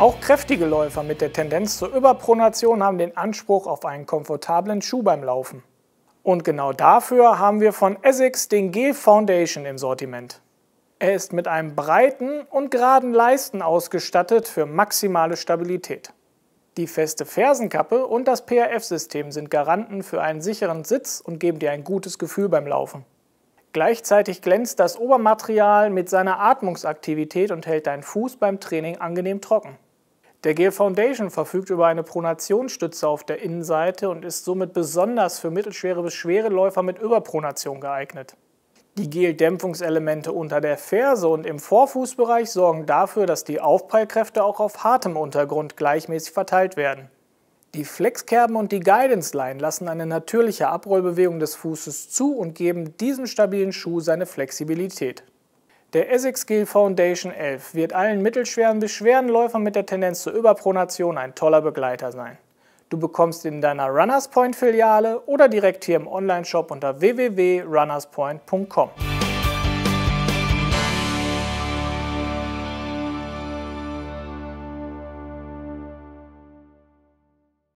Auch kräftige Läufer mit der Tendenz zur Überpronation haben den Anspruch auf einen komfortablen Schuh beim Laufen. Und genau dafür haben wir von Essex den Gel Foundation im Sortiment. Er ist mit einem breiten und geraden Leisten ausgestattet für maximale Stabilität. Die feste Fersenkappe und das PRF-System sind Garanten für einen sicheren Sitz und geben dir ein gutes Gefühl beim Laufen. Gleichzeitig glänzt das Obermaterial mit seiner Atmungsaktivität und hält deinen Fuß beim Training angenehm trocken. Der Gel Foundation verfügt über eine Pronationsstütze auf der Innenseite und ist somit besonders für mittelschwere bis schwere Läufer mit Überpronation geeignet. Die Geldämpfungselemente unter der Ferse und im Vorfußbereich sorgen dafür, dass die Aufprallkräfte auch auf hartem Untergrund gleichmäßig verteilt werden. Die Flexkerben und die Guidance Line lassen eine natürliche Abrollbewegung des Fußes zu und geben diesem stabilen Schuh seine Flexibilität. Der Essex Skill Foundation 11 wird allen mittelschweren bis schweren Läufern mit der Tendenz zur Überpronation ein toller Begleiter sein. Du bekommst ihn in deiner Runners Point Filiale oder direkt hier im Onlineshop unter www.runnerspoint.com.